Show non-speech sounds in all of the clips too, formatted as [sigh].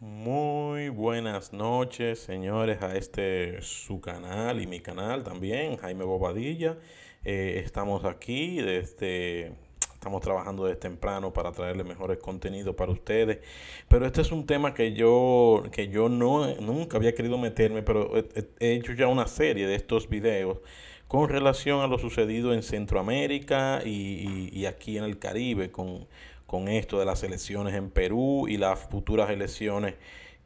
Muy buenas noches, señores, a este su canal y mi canal también, Jaime Bobadilla. Eh, estamos aquí desde este, estamos trabajando desde temprano para traerle mejores contenidos para ustedes. Pero este es un tema que yo, que yo no, nunca había querido meterme, pero he, hecho ya una serie de estos videos con relación a lo sucedido en Centroamérica y, y aquí en el Caribe con con esto de las elecciones en Perú y las futuras elecciones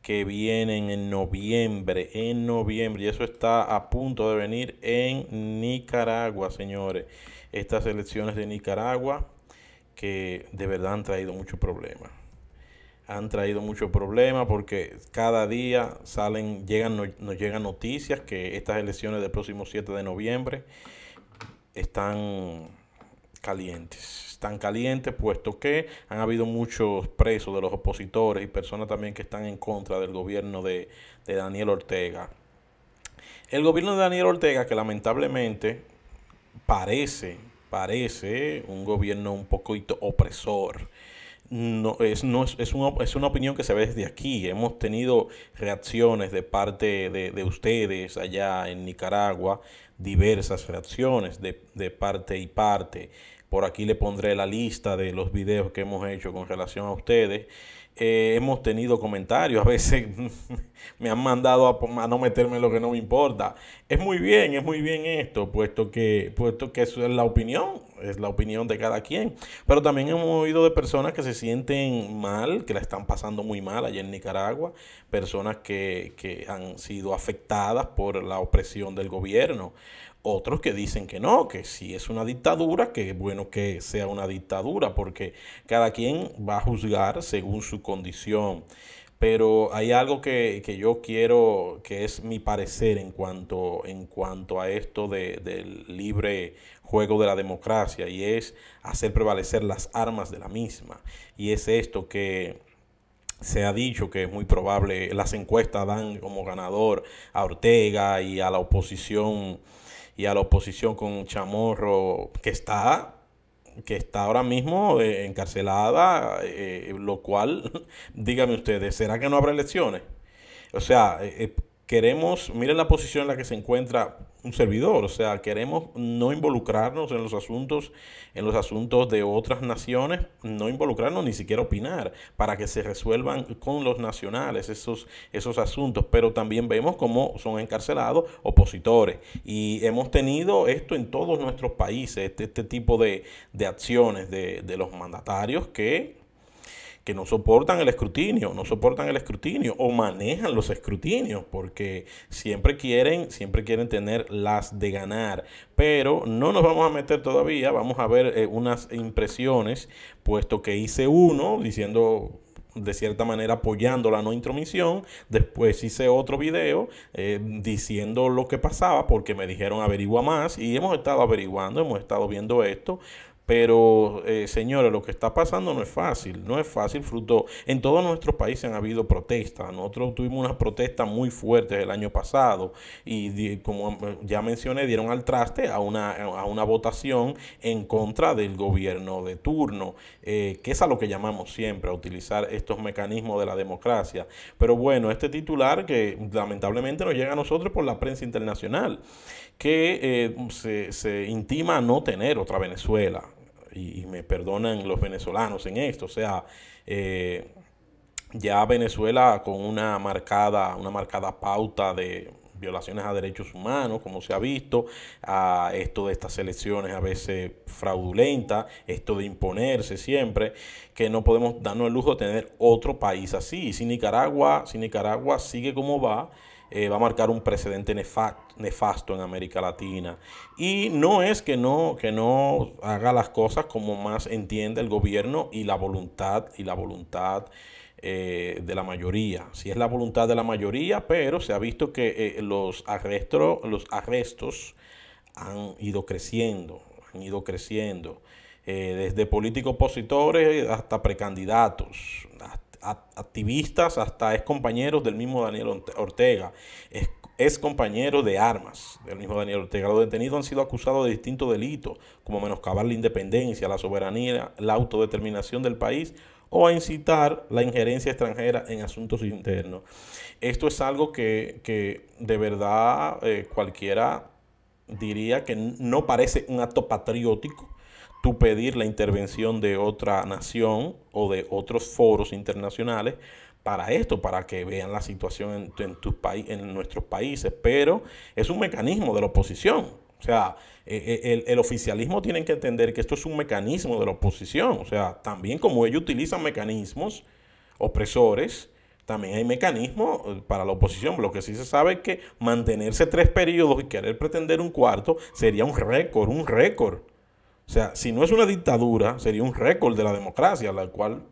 que vienen en noviembre, en noviembre, y eso está a punto de venir en Nicaragua, señores. Estas elecciones de Nicaragua que de verdad han traído muchos problemas. Han traído muchos problemas porque cada día salen, llegan, nos llegan noticias que estas elecciones del próximo 7 de noviembre están calientes. Están calientes puesto que han habido muchos presos de los opositores y personas también que están en contra del gobierno de, Daniel Ortega. El gobierno de Daniel Ortega, que lamentablemente parece, parece un gobierno un poquito opresor. No, es, no, es, una, es una opinión que se ve desde aquí. Hemos tenido reacciones de parte de, ustedes allá en Nicaragua, diversas reacciones de, de parte y parte. Por aquí le pondré la lista de los videos que hemos hecho con relación a ustedes. Eh, hemos tenido comentarios, a veces [laughs] me han mandado a, no meterme en lo que no me importa. Es muy bien, es muy bien esto, puesto que, puesto que eso es la opinión, es la opinión de cada quien. Pero también hemos oído de personas que se sienten mal, que la están pasando muy mal allá en Nicaragua, personas que, que han sido afectadas por la opresión del gobierno otros que dicen que no, que si es una dictadura, que es bueno que sea una dictadura, porque cada quien va a juzgar según su condición. Pero hay algo que, yo quiero, que es mi parecer en cuanto, en cuanto a esto del libre juego de la democracia, y es hacer prevalecer las armas de la misma. Y es esto que se ha dicho que es muy probable, las encuestas dan como ganador a Ortega y a la oposición y a la oposición con Chamorro, que está, que está ahora mismo eh, encarcelada, eh, lo cual, [laughs] dígame ustedes, ¿será que no habrá elecciones? O sea, eh, queremos, miren la posición en la que se encuentra un servidor, o sea, queremos no involucrarnos en los asuntos, en los asuntos de otras naciones, no involucrarnos ni siquiera opinar, para que se resuelvan con los nacionales esos, esos asuntos, pero también vemos cómo son encarcelados opositores y hemos tenido esto en todos nuestros países, este, este tipo de, acciones de, de los mandatarios que que no soportan el escrutinio, no soportan el escrutinio o manejan los escrutinios porque siempre quieren, siempre quieren tener las de ganar. Pero no nos vamos a meter todavía, vamos a ver eh, unas impresiones, puesto que hice uno diciendo de cierta manera apoyando la no intromisión. Después hice otro video eh, diciendo lo que pasaba porque me dijeron averigua más y hemos estado averiguando, hemos estado viendo esto. Pero, eh, señores, lo que está pasando no es fácil, no es fácil, fruto. En todos nuestros países han habido protestas. Nosotros tuvimos unas protestas muy fuertes el año pasado y, como eh, ya mencioné, dieron al traste a una, votación en contra del gobierno de turno, eh, que es a lo que llamamos siempre, a utilizar estos mecanismos de la democracia. Pero bueno, este titular que lamentablemente nos llega a nosotros por la prensa internacional, que eh, se, se intima a no tener otra Venezuela y, me perdonan los venezolanos en esto, o sea, eh, ya Venezuela con una marcada, una marcada pauta de violaciones a derechos humanos, como se ha visto, a esto de estas elecciones a veces fraudulentas, esto de imponerse siempre, que no podemos darnos el lujo de tener otro país así. Si Nicaragua, si Nicaragua sigue como va, eh, va a marcar un precedente nefasto en América Latina. Y no es que no, que no haga las cosas como más entiende el gobierno y la voluntad, y la voluntad eh, de la mayoría. Si es la voluntad de la mayoría, pero se ha visto que eh, los, arrestos, los arrestos han ido creciendo, han ido creciendo. desde políticos opositores hasta precandidatos, activistas hasta ex compañeros del mismo Daniel Ortega, ex compañero de armas del mismo Daniel Ortega. Los detenidos han sido acusados de distintos delitos, como menoscabar la independencia, la soberanía, la autodeterminación del país o a incitar la injerencia extranjera en asuntos internos. Esto es algo que, de verdad eh, cualquiera diría que no parece un acto patriótico, tú pedir la intervención de otra nación o de otros foros internacionales para esto, para que vean la situación en, en, tu país, en nuestros países, pero es un mecanismo de la oposición. O sea, e, e, el, el, oficialismo tiene que entender que esto es un mecanismo de la oposición. O sea, también como ellos utilizan mecanismos opresores, también hay mecanismos eh, para la oposición. Lo que sí se sabe es que mantenerse tres periodos y querer pretender un cuarto sería un récord, un récord o sea, si no es una dictadura, sería un récord de la democracia, la cual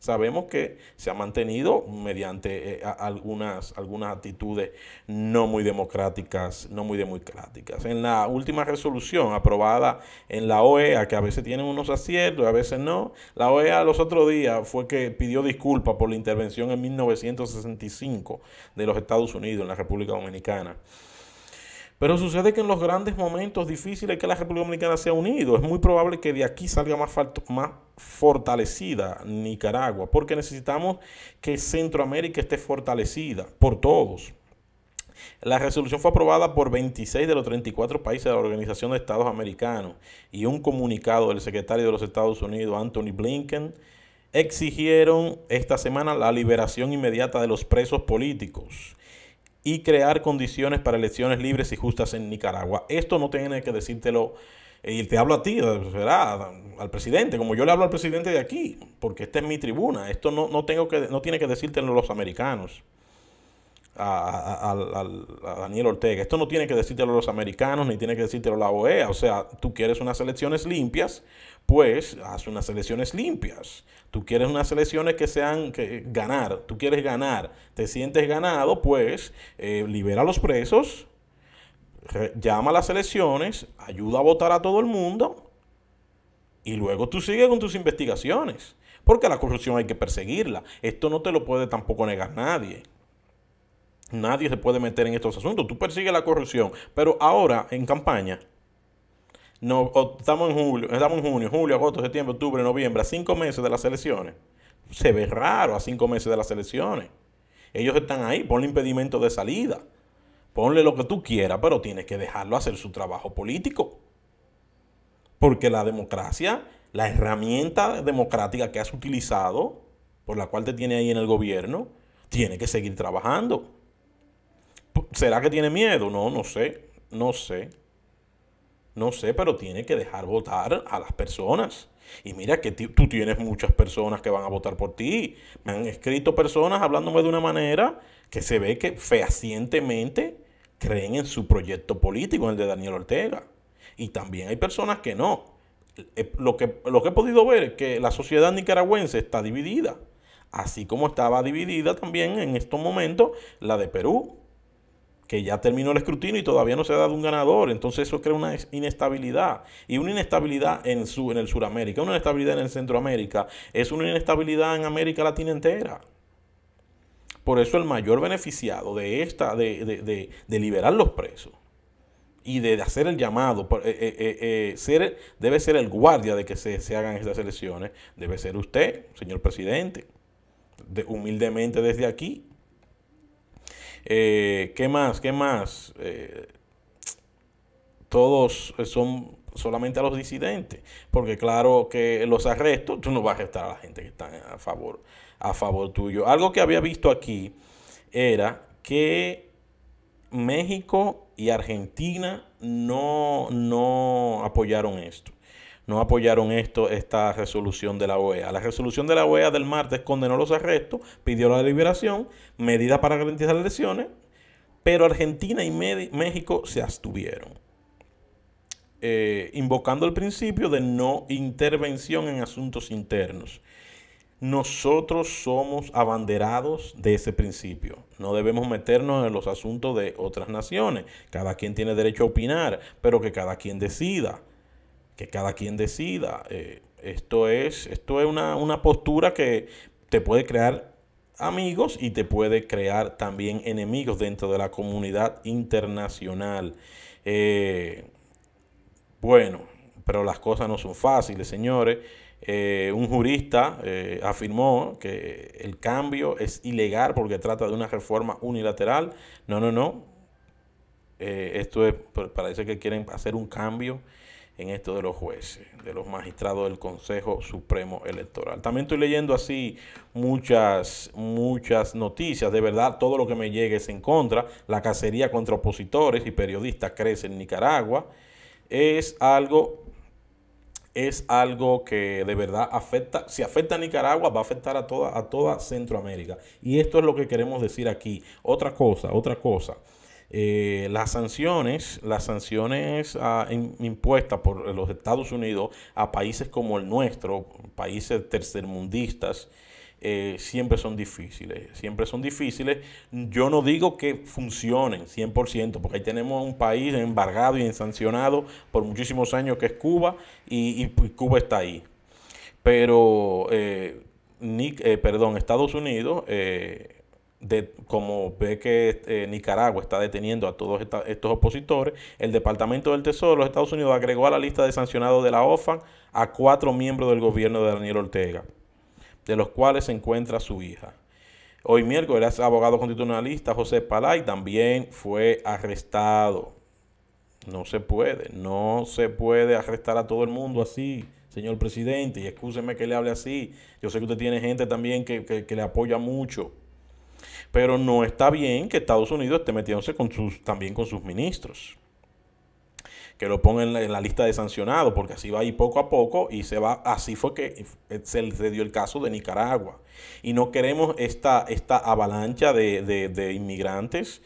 sabemos que se ha mantenido mediante eh, algunas, algunas actitudes no muy democráticas, no muy democráticas. En la última resolución aprobada en la OEA, que a veces tienen unos aciertos, y a veces no, la OEA los otros días fue que pidió disculpas por la intervención en 1965 de los Estados Unidos en la República Dominicana. Pero sucede que en los grandes momentos difíciles que la República Dominicana se ha unido, es muy probable que de aquí salga más, más fortalecida Nicaragua, porque necesitamos que Centroamérica esté fortalecida por todos. La resolución fue aprobada por 26 de los 34 países de la Organización de Estados Americanos y un comunicado del secretario de los Estados Unidos, Anthony Blinken, exigieron esta semana la liberación inmediata de los presos políticos y crear condiciones para elecciones libres y justas en Nicaragua. Esto no tiene que decírtelo, y te hablo a ti, al presidente, como yo le hablo al presidente de aquí, porque esta es mi tribuna. Esto no, no, tengo que, no tiene que decírtelo los americanos a, Daniel Ortega. Esto no tiene que decírtelo a los americanos, ni tiene que decírtelo la OEA. O sea, tú quieres unas elecciones limpias, pues haz unas elecciones limpias. Tú quieres unas elecciones que sean que, ganar, tú quieres ganar, te sientes ganado, pues eh, libera a los presos, llama a las elecciones, ayuda a votar a todo el mundo y luego tú sigues con tus investigaciones. Porque la corrupción hay que perseguirla. Esto no te lo puede tampoco negar nadie. Nadie se puede meter en estos asuntos. Tú persigues la corrupción. Pero ahora, en campaña, no, estamos en julio, estamos en junio, julio, agosto, septiembre, octubre, noviembre, a cinco meses de las elecciones. Se ve raro a cinco meses de las elecciones. Ellos están ahí, ponle impedimento de salida. Ponle lo que tú quieras, pero tienes que dejarlo hacer su trabajo político. Porque la democracia, la herramienta democrática que has utilizado, por la cual te tiene ahí en el gobierno, tiene que seguir trabajando. ¿Será que tiene miedo? No, no sé, no sé. No sé, pero tiene que dejar votar a las personas. Y mira que tú tienes muchas personas que van a votar por ti. Me han escrito personas hablándome de una manera que se ve que fehacientemente creen en su proyecto político, en el de Daniel Ortega. Y también hay personas que no. Eh, lo que, lo que he podido ver es que la sociedad nicaragüense está dividida, así como estaba dividida también en estos momentos la de Perú, ya terminó el escrutinio y todavía no se ha dado un ganador. Entonces eso crea una inestabilidad. Y una inestabilidad en, su, en el Suramérica, una inestabilidad en el Centroamérica, es una inestabilidad en América Latina entera. Por eso el mayor beneficiado de esta, de, liberar los presos y de hacer el llamado, eh, eh, eh, ser, debe ser el guardia de que se, se hagan estas elecciones, debe ser usted, señor presidente, humildemente desde aquí. Eh, ¿Qué más? ¿Qué más? Eh, todos son solamente a los disidentes, porque claro que los arrestos, tú no vas a arrestar a la gente que está a favor, a favor tuyo. Algo que había visto aquí era que México y Argentina no apoyaron esto no apoyaron esto, esta resolución de la OEA. La resolución de la OEA del martes condenó los arrestos, pidió la liberación, medidas para garantizar elecciones, pero Argentina y México se abstuvieron. Eh, invocando el principio de no intervención en asuntos internos. Nosotros somos abanderados de ese principio. No debemos meternos en los asuntos de otras naciones. Cada quien tiene derecho a opinar, pero que cada quien decida que cada quien decida. Eh, esto es, esto es una, postura que te puede crear amigos y te puede crear también enemigos dentro de la comunidad internacional. Eh, bueno, pero las cosas no son fáciles, señores. Eh, un jurista afirmó que el cambio es ilegal porque trata de una reforma unilateral. No, no, no. esto es, parece que quieren hacer un cambio en esto de los jueces, de los magistrados del Consejo Supremo Electoral. También estoy leyendo así muchas, muchas noticias. De verdad, todo lo que me llegue es en contra. La cacería contra opositores y periodistas crece en Nicaragua. Es algo, es algo que de verdad afecta. Si afecta a Nicaragua, va a afectar a toda, a toda Centroamérica. Y esto es lo que queremos decir aquí. Otra cosa, otra cosa. Eh, las sanciones, las sanciones ah, impuestas por los Estados Unidos a países como el nuestro, países tercermundistas, eh, siempre son difíciles, siempre son difíciles. Yo no digo que funcionen 100%, porque ahí tenemos un país embargado y sancionado por muchísimos años que es Cuba y, pues, Cuba está ahí. Pero, eh, Nick, eh, perdón, Estados Unidos como ve que eh, Nicaragua está deteniendo a todos estos opositores, el Departamento del Tesoro de los Estados Unidos agregó a la lista de sancionados de la OFAN a cuatro miembros del gobierno de Daniel Ortega, de los cuales se encuentra su hija. Hoy miércoles, el abogado constitucionalista José Palay también fue arrestado. No se puede, no se puede arrestar a todo el mundo así, señor presidente. Y escúcheme que le hable así. Yo sé que usted tiene gente también que le apoya mucho. Pero no está bien que Estados Unidos esté metiéndose con sus, también con sus ministros. Que lo pongan en la, lista de sancionados, porque así va a ir poco a poco y se va. Así fue que eh, se, se dio el caso de Nicaragua. Y no queremos esta, esta avalancha de, inmigrantes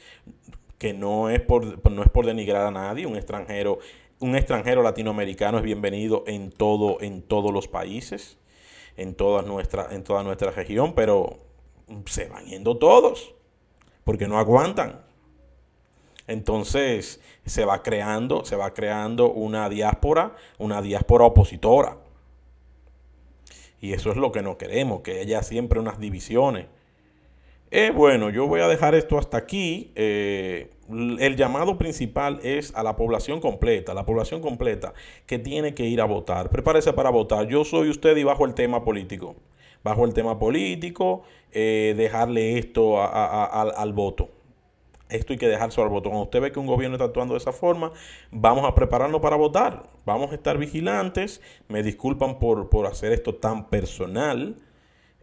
que no es por no es por denigrar a nadie, un extranjero, un extranjero latinoamericano es bienvenido en todo en todos los países, en en toda nuestra región, pero se van yendo todos, porque no aguantan. Entonces se va creando, se va creando una diáspora, una diáspora opositora. Y eso es lo que no queremos, que haya siempre unas divisiones. Eh, bueno, yo voy a dejar esto hasta aquí. Eh, el llamado principal es a la población completa, la población completa que tiene que ir a votar. Prepárese para votar. Yo soy usted y bajo el tema político bajo el tema político, eh, dejarle esto al, voto. Esto hay que dejarlo al voto. Cuando usted ve que un gobierno está actuando de esa forma, vamos a prepararnos para votar. Vamos a estar vigilantes. Me disculpan por, hacer esto tan personal,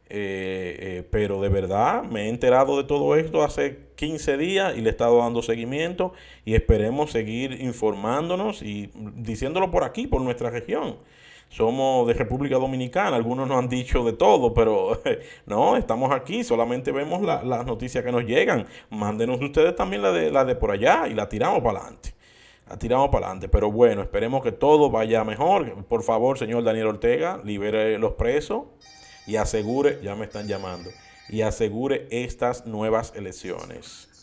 eh, eh, pero de verdad me he enterado de todo esto hace 15 días y le he estado dando seguimiento y esperemos seguir informándonos y diciéndolo por aquí, por nuestra región somos de República Dominicana, algunos nos han dicho de todo, pero [laughs] no, estamos aquí, solamente vemos las noticias que nos llegan. Mándenos ustedes también la de, la de por allá y la tiramos para adelante. La tiramos para adelante, pero bueno, esperemos que todo vaya mejor. Por favor, señor Daniel Ortega, libere los presos y asegure, ya me están llamando, y asegure estas nuevas elecciones.